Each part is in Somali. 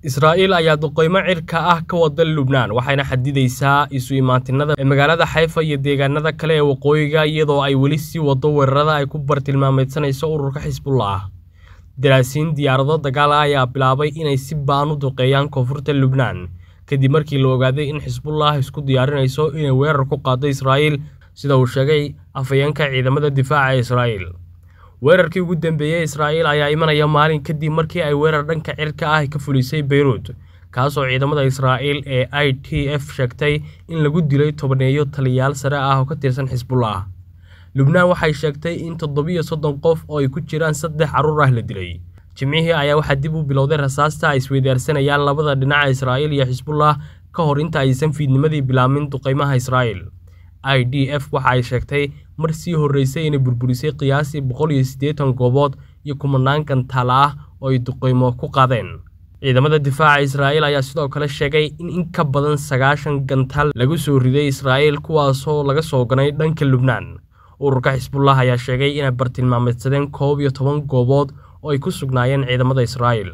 israa'iil ayaa duqeymo cirka ah ka wada lubnaan waxayna xadidaysaa isu imaantinada magaalada xayfa iyo deegaanada kale ee waqooyiga iyadoo ay weli sii wado weerarada ay ku bartilmaamaydsanayso ururka xisbullah daraasiin diyaarado dagaal ah ayaa bilaabay inay si baan u duqeeyaan koonfurta lubnaan kadib markii la ogaaday in xisbullah isku diyaarinayso inay weerar ku qaado israa'iil sida uu sheegay afhayeenka ciidamada difaaca israa'iil weerarkii ugu dambeeyey israa'iil ayaa imanaya maalin kadib markii ay weerar dhanka cirka ah ka fulisay beyruut kaasoo ciidamada israa'iil ee i t f sheegtay in lagu dilay tobaneeyo taliyaal sare ah oo ka tirsan xisbullah lubnaan waxay sheegtay in toddobiyo soddon qof oo ay ku jiraan saddex carruur ah la dilay jimcihii ayaa waxaa dib u bilowday rasaasta ay isweydaarsanayaan labada dhinaca israa'iil iyo xisbullah ka hor inta aysan fiidnimadii bilaabmin duqaymaha israa'iil i d f waxa ay sheegtay mar sii horreysay inay burburisay qiyaasii boqol iyo siddeetan goobood iyo kumanaan gantaala ah oo ay duqeymo ku qaadeen ciidamada difaaca israa'iil ayaa sidoo kale sheegay in in ka badan sagaashan gantaal lagu soo riday israa'iil kuwaasoo laga soo ganay dhanka lubnaan ururka xisbullah ayaa sheegay inay bartilmaameedsadeen koob iyo toban goobood oo ay ku sugnaayeen ciidamada israa'iil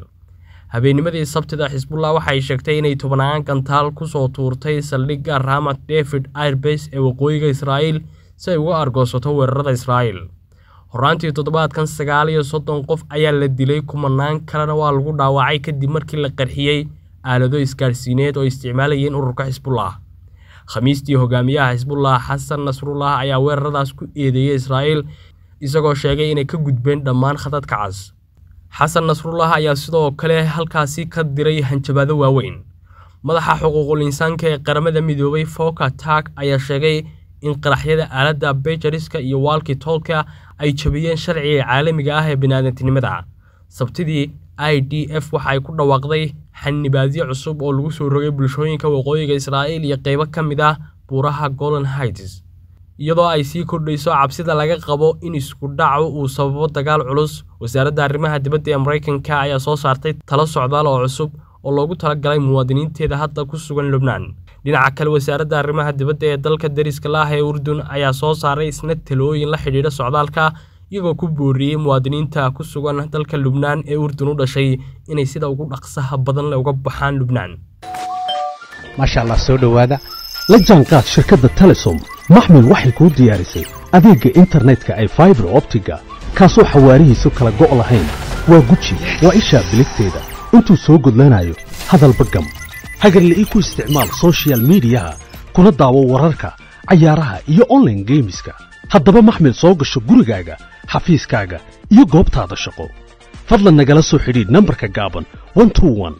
habeennimadii sabtida xisbullah waxaay sheegtay inay tobanaan gantaal ku soo tuurtay saldhigga ramat david airbase ee waqooyiga israa'iil si ay uga argoosato weerarada israa'iil horaantii toddobaadkan sagaal iyo soddon qof ayaa la dilay kumanaan kalena waa lagu dhaawacay kadib markii la qarxiyey aalado isgaadhsiineed oo isticmaalayeen ururka xisbullah khamiistii hogaamiyaha xisbullah xasan nasrullah ayaa weeraradaas ku eedeeyey israa'iil isagoo sheegay inay ka gudbeen dhammaan khadadka xasan nasrullah ayaa sidoo kale halkaasi ka diray hanjabaado waaweyn madaxa xuquuqul insaanka ee qaramada midoobay foka taak ayaa sheegay in qaraxyada aaladda bejariska iyo waalki toolka ay jabiyeen sharciga caalamiga ah ee biniaadantinimada sabtidii i d f waxa ay ku dhawaaqday xanibaadyo cusub oo lagu soo rogay bulshooyinka waqooyiga israa'iil iyo qaybo ka mid ah buuraha golan hides iyadoo ay sii kordhayso cabsida laga qabo in isku dhacu uu sababo dagaal culus wasaaradda arrimaha dibadda ee maraykanka ayaa soo saartay talo socdaal oo cusub oo loogu talagalay muwaadiniinteeda hadda ku sugan lubnaan dhinaca kale wasaaradda arrimaha dibadda ee dalka dariska la ah ee urdun ayaa soo saaray isna talooyin la xidhiidha socdaalka iyagoo ku booriyey muwaadiniinta ku sugan dalka lubnaan ee urdun u dhashay inay sida ugu dhaqsaha badan le uga baxaan lubnaan maasha allah soo dhowaada la jaanqaad shirkadda telesom maxmil waxay kuu diyaarisay adeegga internetka ee faibar optiga kaasoo xawaarihiisu kala go' lahayn waa guji waa ishaa biligteeda intuu soo gudlanaayo hadalba gam hagarli'ii ku isticmaal sochial miidiyaha kuna daawo wararka cayaaraha iyo onlaine geemiska haddaba maxmil soo gasho gurigaaga xafiiskaaga iyo goobtaada shaqo fadlan nagala soo xidhiidh nambarka gaaban